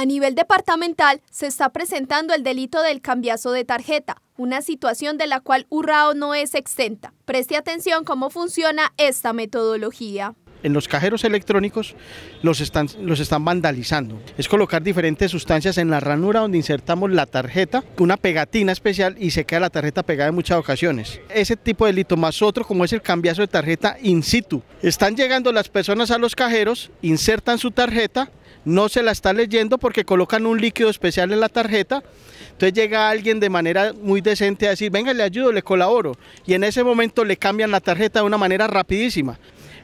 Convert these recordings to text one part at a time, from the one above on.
A nivel departamental se está presentando el delito del cambiazo de tarjeta, una situación de la cual Urrao no es exenta. Preste atención cómo funciona esta metodología en los cajeros electrónicos los están, los están vandalizando. Es colocar diferentes sustancias en la ranura donde insertamos la tarjeta, una pegatina especial y se queda la tarjeta pegada en muchas ocasiones. Ese tipo de delito más otro como es el cambiazo de tarjeta in situ. Están llegando las personas a los cajeros, insertan su tarjeta, no se la está leyendo porque colocan un líquido especial en la tarjeta. Entonces llega alguien de manera muy decente a decir, venga, le ayudo, le colaboro. Y en ese momento le cambian la tarjeta de una manera rapidísima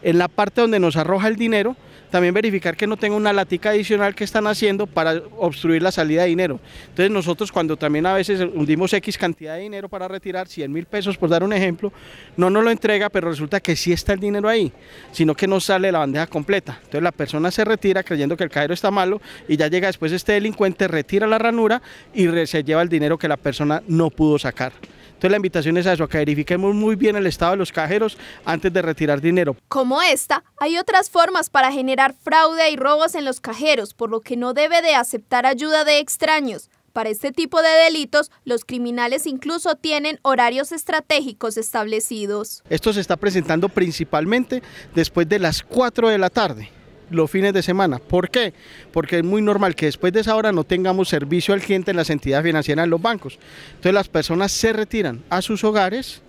en la parte donde nos arroja el dinero, también verificar que no tenga una latica adicional que están haciendo para obstruir la salida de dinero. Entonces nosotros cuando también a veces hundimos X cantidad de dinero para retirar, 100 mil pesos por dar un ejemplo, no nos lo entrega, pero resulta que sí está el dinero ahí, sino que no sale la bandeja completa. Entonces la persona se retira creyendo que el cajero está malo y ya llega después este delincuente, retira la ranura y se lleva el dinero que la persona no pudo sacar. Entonces la invitación es a eso, a que verifiquemos muy bien el estado de los cajeros antes de retirar dinero. Como esta, hay otras formas para generar fraude y robos en los cajeros, por lo que no debe de aceptar ayuda de extraños. Para este tipo de delitos, los criminales incluso tienen horarios estratégicos establecidos. Esto se está presentando principalmente después de las 4 de la tarde los fines de semana. ¿Por qué? Porque es muy normal que después de esa hora no tengamos servicio al cliente en las entidades financieras, en los bancos. Entonces las personas se retiran a sus hogares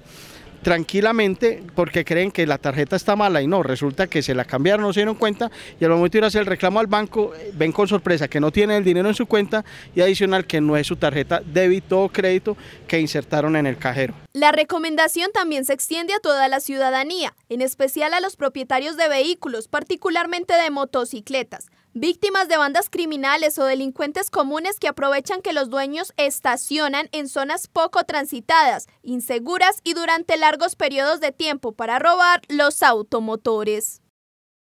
tranquilamente porque creen que la tarjeta está mala y no, resulta que se la cambiaron, no se dieron cuenta y al momento de ir a hacer el reclamo al banco eh, ven con sorpresa que no tienen el dinero en su cuenta y adicional que no es su tarjeta débito o crédito que insertaron en el cajero. La recomendación también se extiende a toda la ciudadanía, en especial a los propietarios de vehículos, particularmente de motocicletas Víctimas de bandas criminales o delincuentes comunes que aprovechan que los dueños estacionan en zonas poco transitadas, inseguras y durante largos periodos de tiempo para robar los automotores.